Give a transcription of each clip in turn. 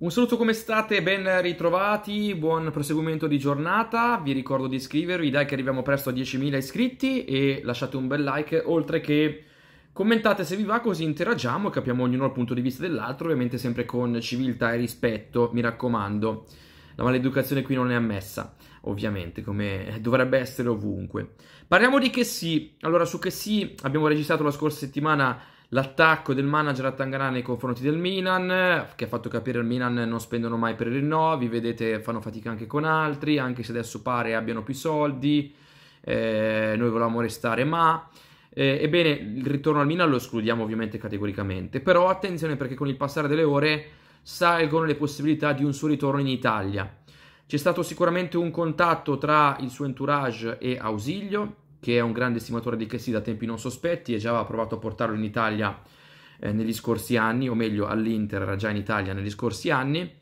Un saluto come state, ben ritrovati, buon proseguimento di giornata, vi ricordo di iscrivervi, dai che arriviamo presto a 10.000 iscritti e lasciate un bel like, oltre che commentate se vi va così interagiamo e capiamo ognuno il punto di vista dell'altro, ovviamente sempre con civiltà e rispetto, mi raccomando. La maleducazione qui non è ammessa, ovviamente, come dovrebbe essere ovunque. Parliamo di che sì, allora su che sì abbiamo registrato la scorsa settimana L'attacco del manager a Tanganà nei confronti del Milan, che ha fatto capire al Milan non spendono mai per i rinnovi, vedete fanno fatica anche con altri, anche se adesso pare abbiano più soldi, eh, noi volevamo restare ma... Eh, ebbene, il ritorno al Milan lo escludiamo ovviamente categoricamente, però attenzione perché con il passare delle ore salgono le possibilità di un suo ritorno in Italia. C'è stato sicuramente un contatto tra il suo entourage e Ausilio, che è un grande stimatore di Kessi da tempi non sospetti e già aveva provato a portarlo in Italia eh, negli scorsi anni, o meglio all'Inter era già in Italia negli scorsi anni.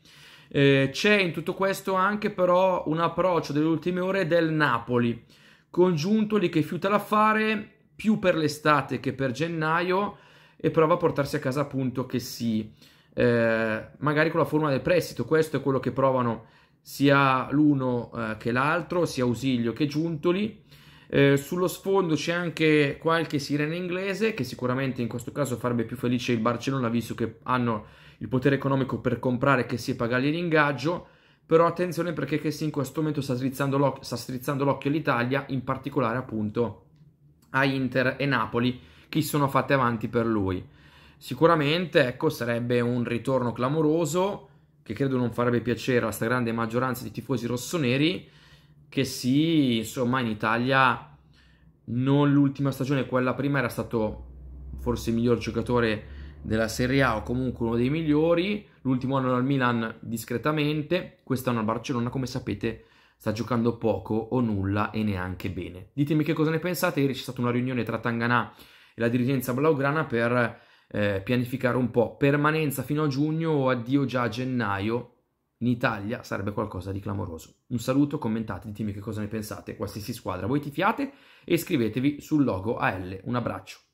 Eh, c'è in tutto questo anche però un approccio delle ultime ore del Napoli, congiunto lì che fiuta l'affare più per l'estate che per gennaio e prova a portarsi a casa appunto che sì, eh, magari con la forma del prestito, questo è quello che provano sia l'uno eh, che l'altro, sia Ausilio che Giuntoli eh, sullo sfondo c'è anche qualche sirena inglese che sicuramente in questo caso farebbe più felice il Barcellona visto che hanno il potere economico per comprare che si pagargli l'ingaggio. Però attenzione perché che Kessi in questo momento sta strizzando, sta strizzando l'occhio all'Italia, in particolare appunto a Inter e Napoli che sono fatte avanti per lui. Sicuramente ecco, sarebbe un ritorno clamoroso che credo non farebbe piacere alla stragrande maggioranza di tifosi rossoneri che sì, insomma, in Italia non l'ultima stagione, quella prima era stato forse il miglior giocatore della Serie A o comunque uno dei migliori, l'ultimo anno al Milan discretamente, quest'anno al Barcellona come sapete sta giocando poco o nulla e neanche bene. Ditemi che cosa ne pensate, ieri c'è stata una riunione tra Tanganà e la dirigenza blaugrana per eh, pianificare un po' permanenza fino a giugno o addio già a gennaio in Italia sarebbe qualcosa di clamoroso. Un saluto, commentate, ditemi che cosa ne pensate, qualsiasi squadra voi tifiate e iscrivetevi sul logo AL. Un abbraccio.